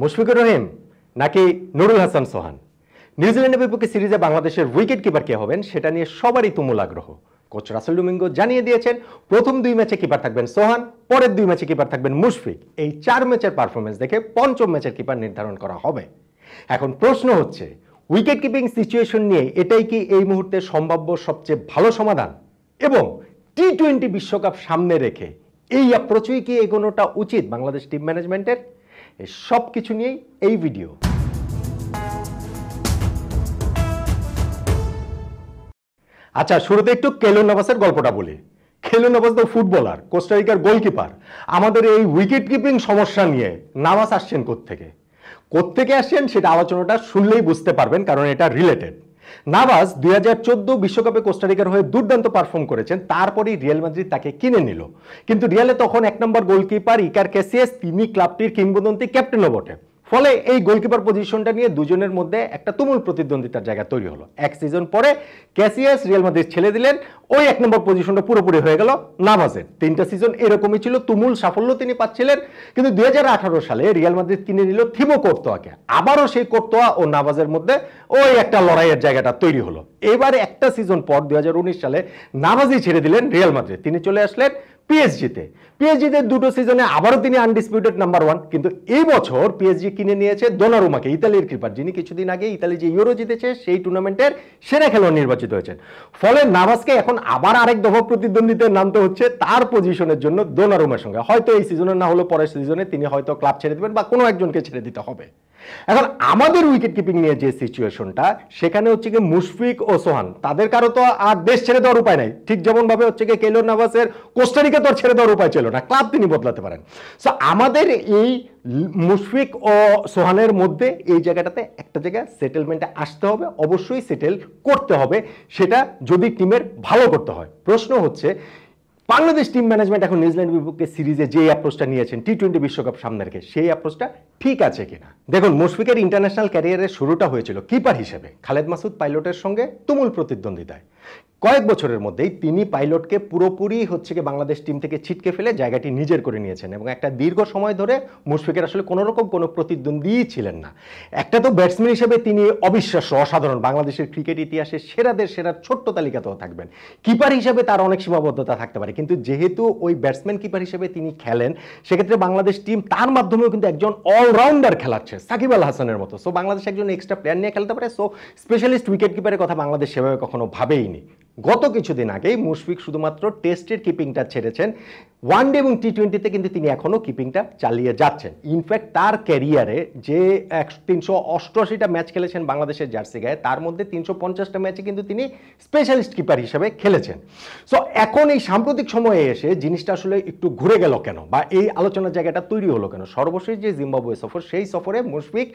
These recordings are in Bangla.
মুশফিকুর রহিম নাকি নুরুল হাসান সোহান নিউজিল্যান্ডের বিপক্ষে সিরিজে বাংলাদেশের উইকেট কিপার কে হবেন সেটা নিয়ে সবারই তুমুল আগ্রহ কোচ রাসেল ডুমিঙ্গো জানিয়ে দিয়েছেন প্রথম দুই ম্যাচে কিপার থাকবেন সোহান পরের দুই ম্যাচে কিপার থাকবেন মুশফিক এই চার ম্যাচের পারফরমেন্স দেখে পঞ্চম ম্যাচের কিপার নির্ধারণ করা হবে এখন প্রশ্ন হচ্ছে উইকেট কিপিং সিচুয়েশন নিয়ে এটাই কি এই মুহূর্তে সম্ভাব্য সবচেয়ে ভালো সমাধান এবং টি টোয়েন্টি বিশ্বকাপ সামনে রেখে এই অ্যাপ্রোচই কি এগোনোটা উচিত বাংলাদেশ টিম ম্যানেজমেন্টের সব কিছু নিয়েই এই ভিডিও আচ্ছা শুরুতে একটু কেলো নবাসের গল্পটা বলি খেলু নবাস তো ফুটবলার কোস্টারিকার গোলকিপার আমাদের এই উইকেট কিপিং সমস্যা নিয়ে নামাজ আসছেন কোত্থেকে কোত্থেকে আসছেন সেটা আলোচনাটা শুনলেই বুঝতে পারবেন কারণ এটা রিলেটেড নাভাজ দুই হাজার চোদ্দ বিশ্বকাপে কোস্টারিকার হয়ে দুর্দান্ত পারফর্ম করেছেন তারপরেই রিয়াল মাদ্রিদ তাকে কিনে নিল কিন্তু রিয়ালে তখন এক নম্বর গোলকিপার ইকার ক্যাসিয়াস তিনি ক্লাবটির কিংবদন্তি ক্যাপ্টেনও বটে ফলে এই গোলকিপার পজিশনটা নিয়ে দুজনের মধ্যে একটা তুমুল প্রতিদ্বন্দ্বিতার জায়গা তৈরি হলো এক সিজন পরে ক্যাসিয়াস রিয়াল মাদ্রিদ ছেড়ে দিলেন ওই এক নম্বর পজিশনটা পুরোপুরি হয়ে গেল নাভাজের তিনটা সিজন এরকমই ছিল তুমুল সাফল্য তিনি পাচ্ছিলেন কিন্তু দুই সালে রিয়াল মাদ্রিদ কিনে নিল থিমো কোর্তোয়াকে আবারও সেই কোর্তোয়া ও নাভাজের মধ্যে ওই একটা লড়াইয়ের জায়গাটা তৈরি হলো এবার একটা সিজন পর দুই সালে নাভাজই ছেড়ে দিলেন রিয়াল মাদ্রিদ তিনি চলে আসলেন পিএসজিতে পিএসজিতে দুটো সিজনে আবারও তিনি আনডিসপিউটেড নাম্বার ওয়ান কিন্তু এই বছর পিএসজি কিনে নিয়েছে দোনারুমাকে ইতালির কিপার যিনি কিছুদিন আগে ইতালি যে ইউরো জিতেছে সেই টুর্নামেন্টের সেরা খেলোয়াড় নির্বাচিত হয়েছেন ফলে নাভাসকে এখন আবার আরেক দফা প্রতিদ্বন্দ্বিতায় নামতে হচ্ছে তার পজিশনের জন্য ডোনারুমার সঙ্গে হয়তো এই সিজনে না হলেও পরের সিজনে তিনি হয়তো ক্লাব ছেড়ে দেবেন বা কোনো একজনকে ছেড়ে দিতে হবে এখন আমাদের উইকেট কিপিং নিয়ে যে সিচুয়েশনটা সেখানে হচ্ছে গিয়ে মুশফিক ও সোহান তাদের কারো তো আর দেশ ছেড়ে দেওয়ার উপায় নাই ঠিক যেমনভাবে হচ্ছে গিয়ে কেলোর নাভাসের কোস্টারিকা তো আর ছেড়ে দেওয়ার উপায় ছিল না ক্লাব তিনি বদলাতে পারেন সো আমাদের এই মুশফিক ও সোহানের মধ্যে এই জায়গাটাতে একটা জায়গায় সেটেলমেন্টে আসতে হবে অবশ্যই সেটেল করতে হবে সেটা যদি টিমের ভালো করতে হয় প্রশ্ন হচ্ছে বাংলাদেশ টিম ম্যানেজমেন্ট এখন নিউজিল্যান্ড বিপক্ষে সিরিজে যে অ্যাপ্রোচটা নিয়েছেন টি টোয়েন্টি বিশ্বকাপ সামনে রেখে সেই অ্যাপ্রোচটা ঠিক আছে কিনা দেখুন মুশফিকের ইন্টারন্যাশনাল ক্যারিয়ারের শুরুটা হয়েছিল কিপার হিসেবে খালেদ মাসুদ পাইলটের সঙ্গে তুমুল প্রতিদ্বন্দ্বিতায় কয়েক বছরের মধ্যেই তিনি পাইলটকে পুরোপুরি হচ্ছে কি বাংলাদেশ টিম থেকে ছিটকে ফেলে জায়গাটি নিজের করে নিয়েছেন এবং একটা দীর্ঘ সময় ধরে মুশফিকের আসলে কোনো রকম কোনো প্রতিদ্বন্দ্বীই ছিলেন না একটা তো ব্যাটসম্যান হিসেবে তিনি অবিশ্বাস্য অসাধারণ বাংলাদেশের ক্রিকেট ইতিহাসে সেরাদের সেরার ছোট্ট তালিকাতেও থাকবেন কিপার হিসেবে তার অনেক সীমাবদ্ধতা থাকতে পারে কিন্তু যেহেতু ওই ব্যাটসম্যান কিপার হিসেবে তিনি খেলেন সেক্ষেত্রে বাংলাদেশ টিম তার মাধ্যমেও কিন্তু একজন অলরাউন্ডার খেলাচ্ছে সাকিব আল হাসানের মতো সো বাংলাদেশ একজন এক্সট্রা প্লেয়ার নিয়ে খেলতে পারে সো স্পেশালিস্ট উইকেট কিপারের কথা বাংলাদেশ সেভাবে কখনো ভাবেইনি গত কিছুদিন আগেই মুশফিক শুধুমাত্র টেস্টের কিপিংটা ছেড়েছেন ওয়ান ডে এবং টি টোয়েন্টিতে কিন্তু তিনি এখনও কিপিংটা চালিয়ে যাচ্ছেন ইনফ্যাক্ট তার ক্যারিয়ারে যে এক তিনশো অষ্টআশিটা ম্যাচ খেলেছেন বাংলাদেশের জার্সি গায়ে তার মধ্যে তিনশো পঞ্চাশটা ম্যাচে কিন্তু তিনি স্পেশালিস্ট কিপার হিসেবে খেলেছেন সো এখন এই সাম্প্রতিক সময়ে এসে জিনিসটা আসলে একটু ঘুরে গেল কেন বা এই আলোচনার জায়গাটা তৈরি হলো কেন সর্বশেষ যে জিম্বাবুয়ে সফর সেই সফরে মুশফিক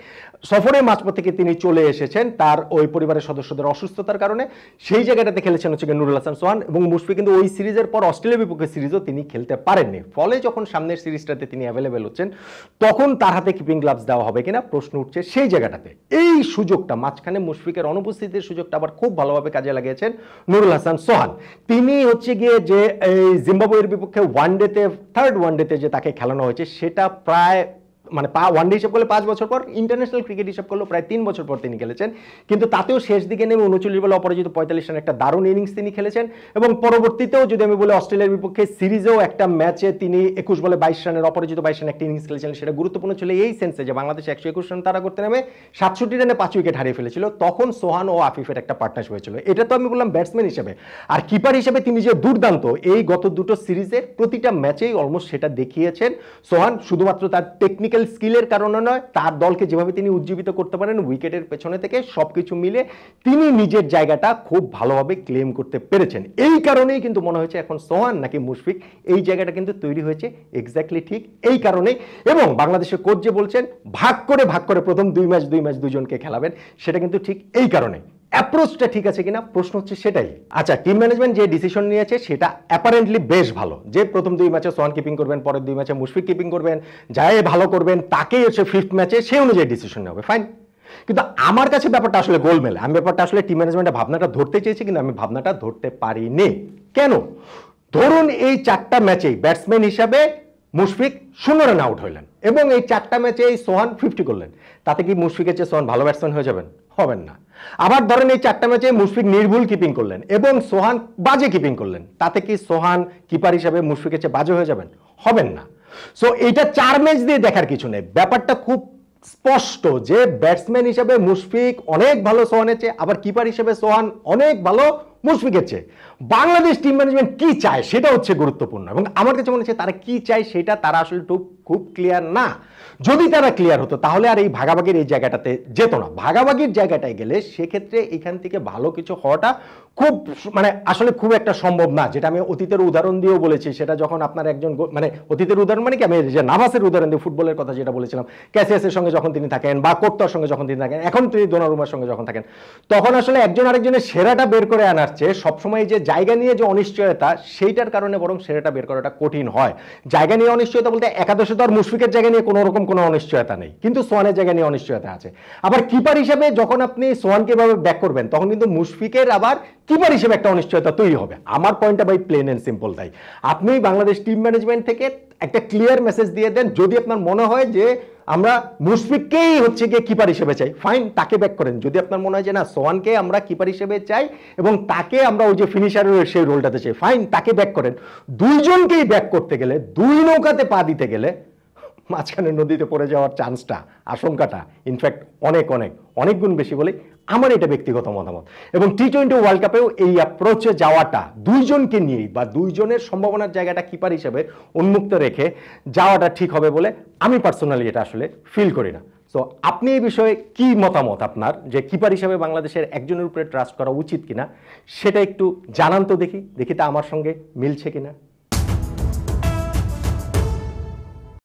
সফরের মাঝপথ থেকে তিনি চলে এসেছেন তার ওই পরিবারের সদস্যদের অসুস্থতার কারণে সেই জায়গাটাতে খেলেছেন হচ্ছে নুরুল হাসান সোহান এবং মুশফি কিন্তু ওই সিরিজের পর অস্ট্রেলিয়ার বিপক্ষে সিরিজও তিনি খেলতে পারেননি ফলে যখন সামনের সিরিজটাতে তিনি অ্যাভেলেবেল হচ্ছেন তখন তার হাতে কিপিং গ্লাভস দেওয়া হবে কিনা প্রশ্ন উঠছে সেই জায়গাটাতে এই সুযোগটা মাঝখানে মুশফিকের অনুপস্থিতির সুযোগটা আবার খুব ভালোভাবে কাজে লাগিয়েছেন নুরুল হাসান সোহান তিনি হচ্ছে গিয়ে যে এই জিম্বাবুয়ের বিপক্ষে ওয়ানডেতে থার্ড ওয়ানডেতে যে তাকে খেলানো হয়েছে সেটা প্রায় মানে পা ওয়ানডে হিসাব করলে পাঁচ বছর পর ইন্টারন্যাশনাল ক্রিকেট হিসাব করলে প্রায় তিন বছর পর তিনি খেলেছেন কিন্তু তাতেও শেষ দিকে নেমে উনচল্লিশ বলে অপরাজিত পঁয়তাল্লিশ রানের একটা দারুণ ইনিংস তিনি খেলেছেন এবং পরবর্তীতেও যদি আমি বলি অস্ট্রেলিয়ার বিপক্ষে সিরিজেও একটা ম্যাচে তিনি একুশ বলে বাইশ রানের অপরাজিত বাইশ রানের একটা ইনিংস খেলেছিলেন সেটা গুরুত্বপূর্ণ ছিল এই সেন্সে যে বাংলাদেশ একশো একুশ রান তারা করতে নেমে সাতষট্টি রানে পাঁচ উইকেট হারিয়ে ফেলেছিল তখন সোহান ও আফিফের একটা পার্টনার হয়েছিল এটা তো আমি বললাম ব্যাটসম্যান হিসেবে আর কিপার হিসেবে তিনি যে দুর্দান্ত এই গত দুটো সিরিজের প্রতিটা ম্যাচেই অলমোস্ট সেটা দেখিয়েছেন সোহান শুধুমাত্র তার টেকনিক টেকনিক্যাল স্কিলের কারণে নয় তার দলকে যেভাবে তিনি উজ্জীবিত করতে পারেন উইকেটের পেছনে থেকে সব কিছু মিলে তিনি নিজের জায়গাটা খুব ভালোভাবে ক্লেম করতে পেরেছেন এই কারণেই কিন্তু মনে হয়েছে এখন সোহান নাকি মুশফিক এই জায়গাটা কিন্তু তৈরি হয়েছে এক্স্যাক্টলি ঠিক এই কারণেই এবং বাংলাদেশের কোচ যে বলছেন ভাগ করে ভাগ করে প্রথম দুই ম্যাচ দুই ম্যাচ দুজনকে খেলাবেন সেটা কিন্তু ঠিক এই কারণে অ্যাপ্রোচটা ঠিক আছে কিনা প্রশ্ন হচ্ছে সেটাই আচ্ছা টিম ম্যানেজমেন্ট যে ডিসিশন নিয়েছে সেটা অ্যাপারেন্টলি বেশ ভালো যে প্রথম দুই ম্যাচে সোয়ান কিপিং করবেন পরের দুই ম্যাচে মুশফিক কিপিং করবেন যাই ভালো করবেন তাকেই হচ্ছে ফিফথ ম্যাচে সে অনুযায়ী ডিসিশন নেবে ফাইন কিন্তু আমার কাছে ব্যাপারটা আসলে গোলমেল আমি ব্যাপারটা আসলে টিম ম্যানেজমেন্টের ভাবনাটা ধরতে চেয়েছি কিন্তু আমি ভাবনাটা ধরতে পারিনি কেন ধরুন এই চারটা ম্যাচেই ব্যাটসম্যান হিসাবে মুশফিক শূন্য রান আউট হইলেন এবং এই চারটা ম্যাচে এই সোহান ফিফটি করলেন তাতে কি মুশফিকের চেয়ে সোহান ভালো ব্যাটসম্যান হয়ে যাবেন হবেন না আবার ধরেন এই চারটা ম্যাচে মুশফিক নির্ভুল কিপিং করলেন এবং সোহান বাজে কিপিং করলেন তাতে কি সোহান কিপার হিসাবে মুশফিকের চেয়ে বাজে হয়ে যাবেন হবেন না সো এইটা চার ম্যাচ দিয়ে দেখার কিছু নেই ব্যাপারটা খুব স্পষ্ট যে ব্যাটসম্যান হিসাবে মুশফিক অনেক ভালো সোহানের চেয়ে আবার কিপার হিসেবে সোহান অনেক ভালো মুশফিকের চেয়ে বাংলাদেশ টিম ম্যানেজমেন্ট কি চায় সেটা হচ্ছে গুরুত্বপূর্ণ এবং আমার কাছে মনে হচ্ছে তারা কি চায় সেটা তারা আসলে খুব ক্লিয়ার না যদি তারা ক্লিয়ার হতো তাহলে আর এই ভাগাভাগির এই জায়গাটাতে যেত না ভাগাভাগির জায়গাটায় গেলে সেক্ষেত্রে এখান থেকে ভালো কিছু হওয়াটা খুব মানে আসলে খুব একটা সম্ভব না যেটা আমি অতীতের উদাহরণ দিয়েও বলেছি সেটা যখন আপনার একজন মানে অতীতের উদাহরণ মানে কি আমি যে নাভাসের উদাহরণ দিয়ে ফুটবলের কথা যেটা বলেছিলাম ক্যাসিয়াসের সঙ্গে যখন তিনি থাকেন বা কোর্তার সঙ্গে যখন তিনি থাকেন এখন তিনি দোনারুমার সঙ্গে যখন থাকেন তখন আসলে একজন আরেকজনের সেরাটা বের করে আনার যাচ্ছে সবসময় যে জায়গা নিয়ে যে অনিশ্চয়তা সেইটার কারণে বরং সেরাটা বের করাটা কঠিন হয় জায়গা নিয়ে অনিশ্চয়তা বলতে একাদশে তো আর মুশফিকের জায়গা নিয়ে কোনো রকম কোনো অনিশ্চয়তা নেই কিন্তু সোয়ানের জায়গা নিয়ে অনিশ্চয়তা আছে আবার কিপার হিসেবে যখন আপনি সোয়ানকে এভাবে ব্যাক করবেন তখন কিন্তু মুশফিকের আবার কিপার হিসেবে একটা অনিশ্চয়তা তৈরি হবে আমার পয়েন্টটা ভাই প্লেন অ্যান্ড সিম্পল তাই আপনি বাংলাদেশ টিম ম্যানেজমেন্ট থেকে একটা ক্লিয়ার মেসেজ দিয়ে দেন যদি আপনার মনে হয় যে আমরা মুশফিককেই হচ্ছে গিয়ে কিপার হিসেবে চাই ফাইন তাকে ব্যাক করেন যদি আপনার মনে হয় যে না সোয়ানকে আমরা কিপার হিসেবে চাই এবং তাকে আমরা ওই যে ফিনিশারের সেই রোলটাতে চাই ফাইন তাকে ব্যাক করেন দুইজনকেই ব্যাক করতে গেলে দুই নৌকাতে পা দিতে গেলে মাঝখানে নদীতে পড়ে যাওয়ার চান্সটা আশঙ্কাটা ইনফ্যাক্ট অনেক অনেক অনেক গুণ বেশি বলে আমার এটা ব্যক্তিগত মতামত এবং টি টোয়েন্টি ওয়ার্ল্ড কাপেও এই অ্যাপ্রোচে যাওয়াটা দুইজনকে নিয়েই বা দুইজনের সম্ভাবনার জায়গাটা কিপার হিসেবে উন্মুক্ত রেখে যাওয়াটা ঠিক হবে বলে আমি পার্সোনালি এটা আসলে ফিল করি না তো আপনি এই বিষয়ে কি মতামত আপনার যে কিপার হিসাবে বাংলাদেশের একজনের উপরে ট্রাস্ট করা উচিত কিনা সেটা একটু জানান তো দেখি দেখি তা আমার সঙ্গে মিলছে কিনা